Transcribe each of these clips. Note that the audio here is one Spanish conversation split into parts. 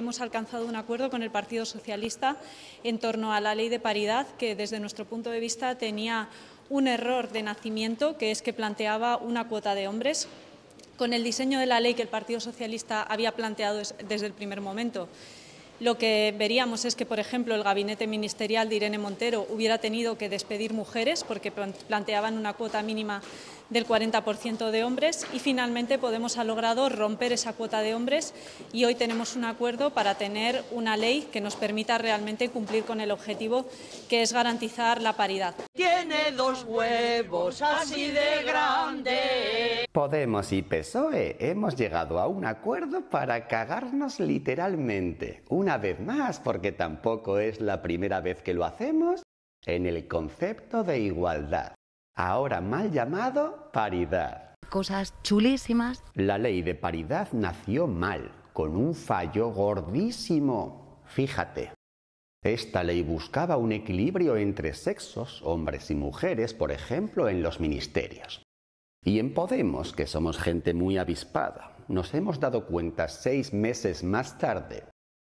Hemos alcanzado un acuerdo con el Partido Socialista en torno a la ley de paridad que desde nuestro punto de vista tenía un error de nacimiento, que es que planteaba una cuota de hombres. Con el diseño de la ley que el Partido Socialista había planteado desde el primer momento, lo que veríamos es que, por ejemplo, el gabinete ministerial de Irene Montero hubiera tenido que despedir mujeres porque planteaban una cuota mínima del 40% de hombres y finalmente Podemos ha logrado romper esa cuota de hombres y hoy tenemos un acuerdo para tener una ley que nos permita realmente cumplir con el objetivo que es garantizar la paridad. Tiene dos huevos así de grande. Podemos y PSOE hemos llegado a un acuerdo para cagarnos literalmente. Una vez más, porque tampoco es la primera vez que lo hacemos en el concepto de igualdad ahora mal llamado paridad. Cosas chulísimas. La ley de paridad nació mal, con un fallo gordísimo. Fíjate. Esta ley buscaba un equilibrio entre sexos, hombres y mujeres, por ejemplo, en los ministerios. Y en Podemos, que somos gente muy avispada, nos hemos dado cuenta seis meses más tarde.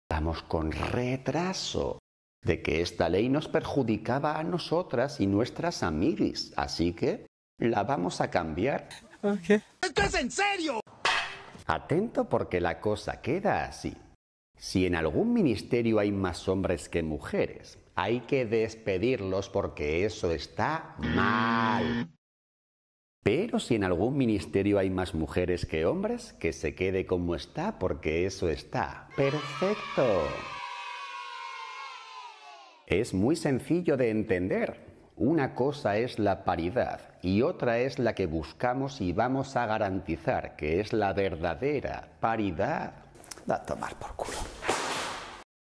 Estamos con retraso de que esta ley nos perjudicaba a nosotras y nuestras amigas, así que la vamos a cambiar. Okay. ¡Esto en serio! Atento porque la cosa queda así. Si en algún ministerio hay más hombres que mujeres, hay que despedirlos porque eso está mal. Pero si en algún ministerio hay más mujeres que hombres, que se quede como está porque eso está perfecto es muy sencillo de entender. Una cosa es la paridad y otra es la que buscamos y vamos a garantizar, que es la verdadera paridad. Da tomar por culo.